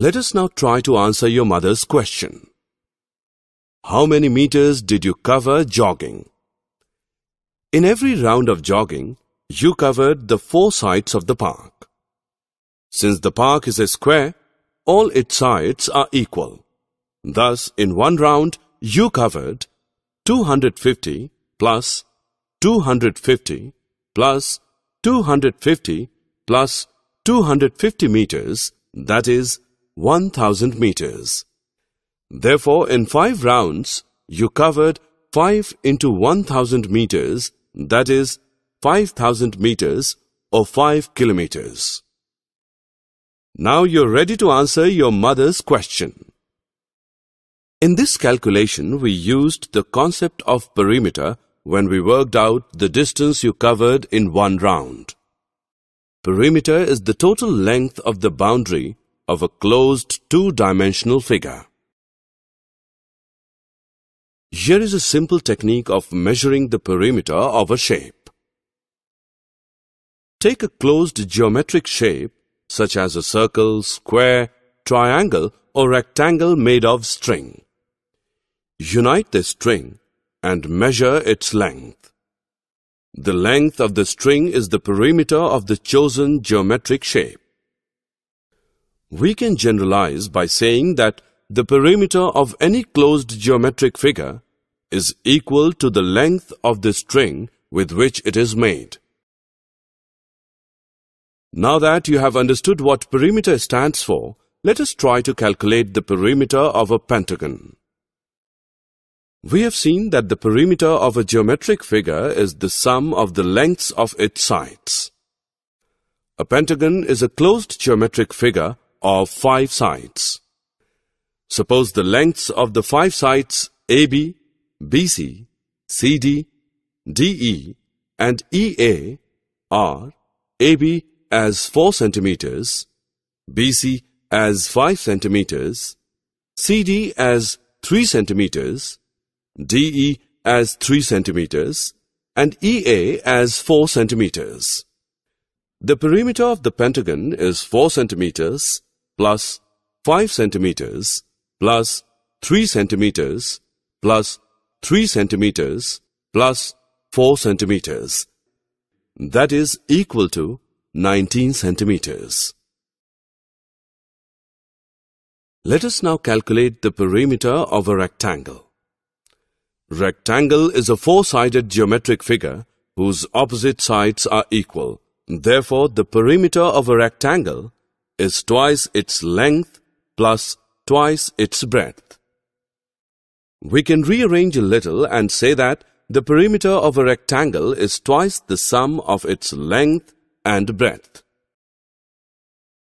Let us now try to answer your mother's question. How many meters did you cover jogging? In every round of jogging, you covered the four sides of the park. Since the park is a square, all its sides are equal. Thus, in one round, you covered 250 plus 250 plus 250 plus 250 meters, that is 1000 meters. Therefore, in five rounds, you covered 5 into 1000 meters, that is 5000 meters or 5 kilometers. Now you're ready to answer your mother's question. In this calculation, we used the concept of perimeter when we worked out the distance you covered in one round. Perimeter is the total length of the boundary of a closed two-dimensional figure. Here is a simple technique of measuring the perimeter of a shape. Take a closed geometric shape such as a circle, square, triangle or rectangle made of string. Unite the string and measure its length. The length of the string is the perimeter of the chosen geometric shape. We can generalize by saying that the perimeter of any closed geometric figure is equal to the length of the string with which it is made. Now that you have understood what perimeter stands for, let us try to calculate the perimeter of a pentagon. We have seen that the perimeter of a geometric figure is the sum of the lengths of its sides. A pentagon is a closed geometric figure of five sides. Suppose the lengths of the five sides AB, BC, CD, DE, and EA are AB as 4 centimeters, BC as 5 centimeters, CD as 3 centimeters, DE as 3 centimeters, and EA as 4 centimeters. The perimeter of the pentagon is 4 centimeters plus 5 centimeters plus 3 centimeters plus 3 centimeters plus 4 centimeters. That is equal to 19 centimeters. Let us now calculate the perimeter of a rectangle. Rectangle is a four-sided geometric figure whose opposite sides are equal. Therefore, the perimeter of a rectangle is twice its length plus twice its breadth. We can rearrange a little and say that the perimeter of a rectangle is twice the sum of its length and breadth.